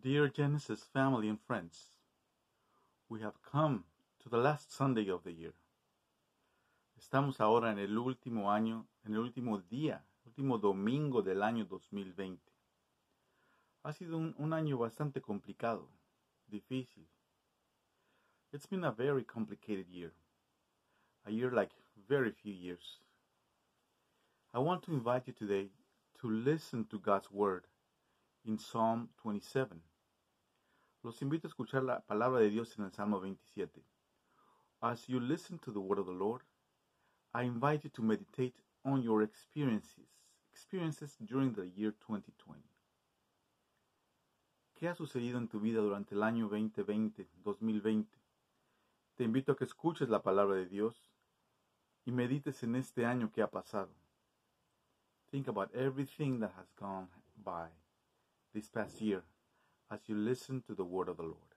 Dear Genesis family and friends, we have come to the last Sunday of the year. Estamos ahora en el último año, en el último día, último domingo del año 2020. Ha sido un, un año bastante complicado, difícil. It's been a very complicated year. A year like very few years. I want to invite you today to listen to God's Word in Psalm 27. Los invito a escuchar la palabra de Dios en el Salmo 27. As you listen to the word of the Lord, I invite you to meditate on your experiences, experiences during the year 2020. ¿Qué ha sucedido en tu vida durante el año 2020, 2020? Te invito a que escuches la palabra de Dios y medites en este año que ha pasado. Think about everything that has gone by this past year as you listen to the word of the Lord.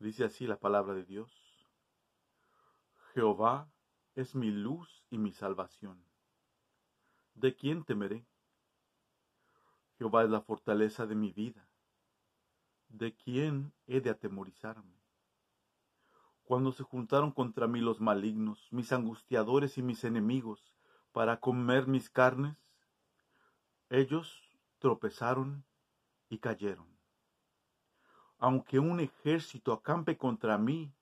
Dice así la palabra de Dios. Jehová es mi luz y mi salvación. ¿De quién temeré? Jehová es la fortaleza de mi vida. ¿De quién he de atemorizarme? Cuando se juntaron contra mí los malignos, mis angustiadores y mis enemigos, para comer mis carnes, ellos tropezaron y cayeron. Aunque un ejército acampe contra mí,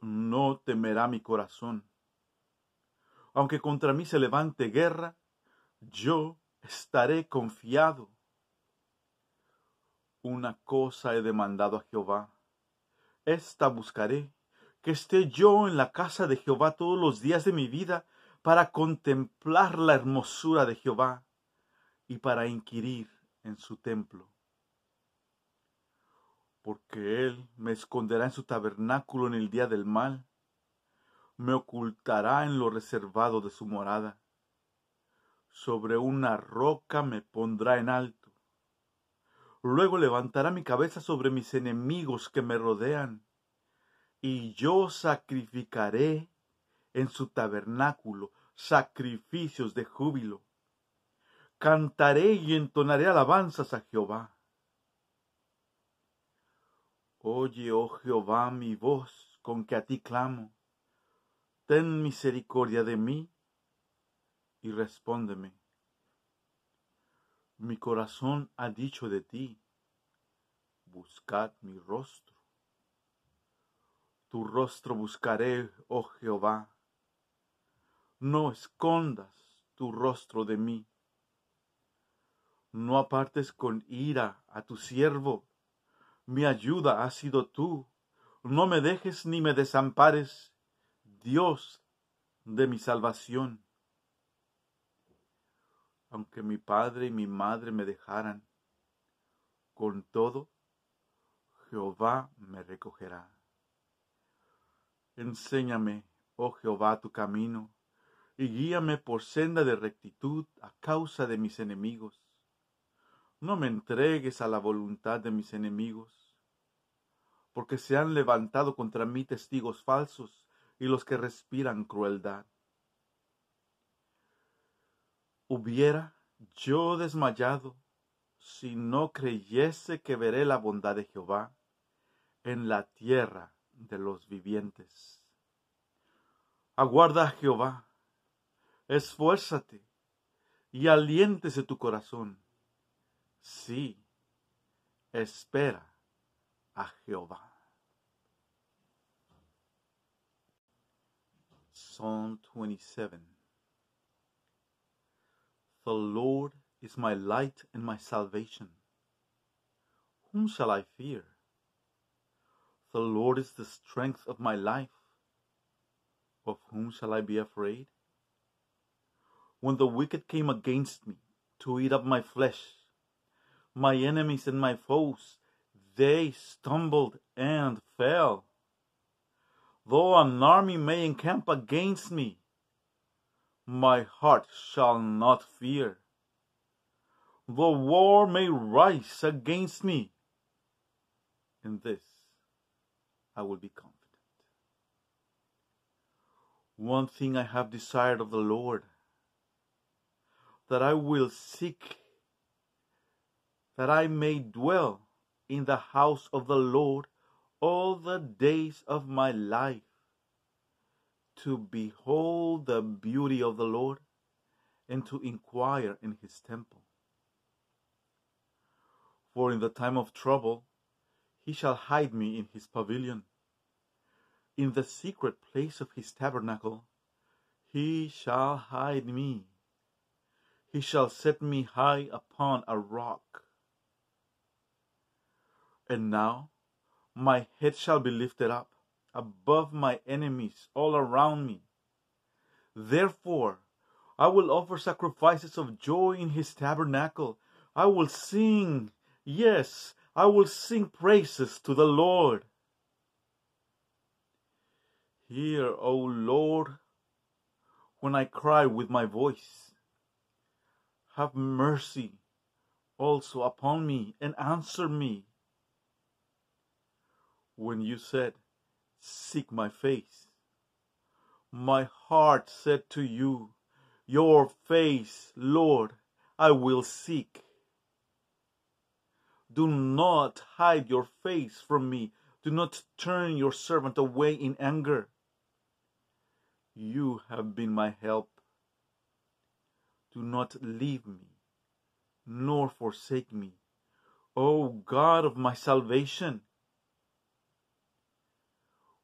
no temerá mi corazón. Aunque contra mí se levante guerra, yo estaré confiado. Una cosa he demandado a Jehová, esta buscaré, que esté yo en la casa de Jehová todos los días de mi vida, para contemplar la hermosura de Jehová y para inquirir en su templo. Porque Él me esconderá en su tabernáculo en el día del mal, me ocultará en lo reservado de su morada, sobre una roca me pondrá en alto, luego levantará mi cabeza sobre mis enemigos que me rodean, y yo sacrificaré en su tabernáculo sacrificios de júbilo cantaré y entonaré alabanzas a Jehová. Oye, oh Jehová, mi voz con que a ti clamo. Ten misericordia de mí y respóndeme. Mi corazón ha dicho de ti, buscad mi rostro. Tu rostro buscaré, oh Jehová. No escondas tu rostro de mí no apartes con ira a tu siervo. Mi ayuda ha sido tú. No me dejes ni me desampares, Dios de mi salvación. Aunque mi padre y mi madre me dejaran, con todo, Jehová me recogerá. Enséñame, oh Jehová, tu camino, y guíame por senda de rectitud a causa de mis enemigos no me entregues a la voluntad de mis enemigos, porque se han levantado contra mí testigos falsos y los que respiran crueldad. Hubiera yo desmayado si no creyese que veré la bondad de Jehová en la tierra de los vivientes. Aguarda a Jehová, esfuérzate y aliéntese tu corazón Sí, espera a Jehová. Psalm 27 The Lord is my light and my salvation. Whom shall I fear? The Lord is the strength of my life. Of whom shall I be afraid? When the wicked came against me to eat up my flesh, my enemies and my foes, they stumbled and fell. Though an army may encamp against me, my heart shall not fear. Though war may rise against me, in this I will be confident. One thing I have desired of the Lord, that I will seek that I may dwell in the house of the Lord all the days of my life, to behold the beauty of the Lord and to inquire in his temple. For in the time of trouble he shall hide me in his pavilion. In the secret place of his tabernacle he shall hide me. He shall set me high upon a rock. And now my head shall be lifted up above my enemies all around me. Therefore, I will offer sacrifices of joy in his tabernacle. I will sing, yes, I will sing praises to the Lord. Hear, O Lord, when I cry with my voice. Have mercy also upon me and answer me when you said, Seek my face. My heart said to you, Your face, Lord, I will seek. Do not hide your face from me. Do not turn your servant away in anger. You have been my help. Do not leave me, nor forsake me, O God of my salvation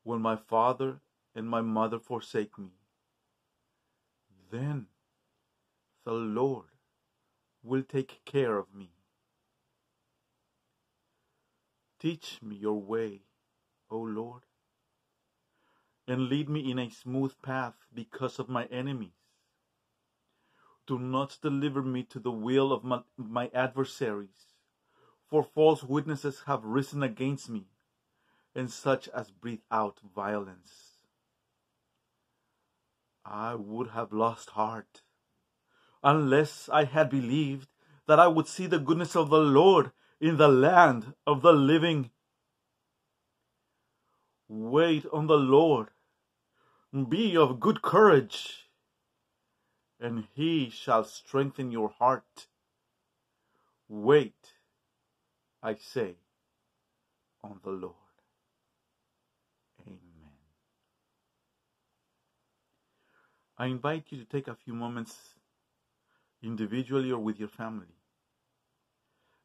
when my father and my mother forsake me. Then the Lord will take care of me. Teach me your way, O Lord, and lead me in a smooth path because of my enemies. Do not deliver me to the will of my, my adversaries, for false witnesses have risen against me and such as breathe out violence. I would have lost heart unless I had believed that I would see the goodness of the Lord in the land of the living. Wait on the Lord, be of good courage, and he shall strengthen your heart. Wait, I say, on the Lord. I invite you to take a few moments individually or with your family.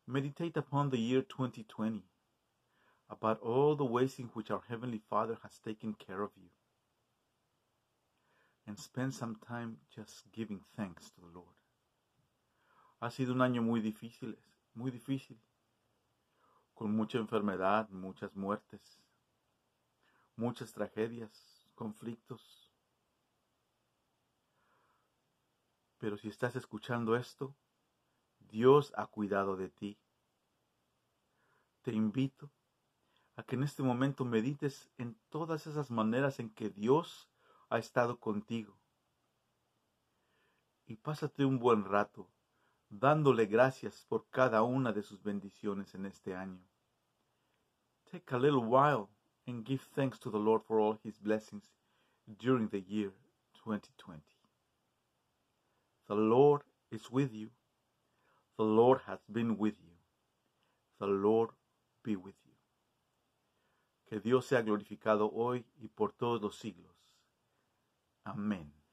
Meditate upon the year 2020, about all the ways in which our Heavenly Father has taken care of you, and spend some time just giving thanks to the Lord. Ha sido un año muy difícil, muy difícil, con mucha enfermedad, muchas muertes, muchas tragedias, conflictos Pero si estás escuchando esto, Dios ha cuidado de ti. Te invito a que en este momento medites en todas esas maneras en que Dios ha estado contigo. Y pásate un buen rato dándole gracias por cada una de sus bendiciones en este año. Take a little while and give thanks to the Lord for all his blessings during the year 2020. The Lord is with you. The Lord has been with you. The Lord be with you. Que Dios sea glorificado hoy y por todos los siglos. Amén.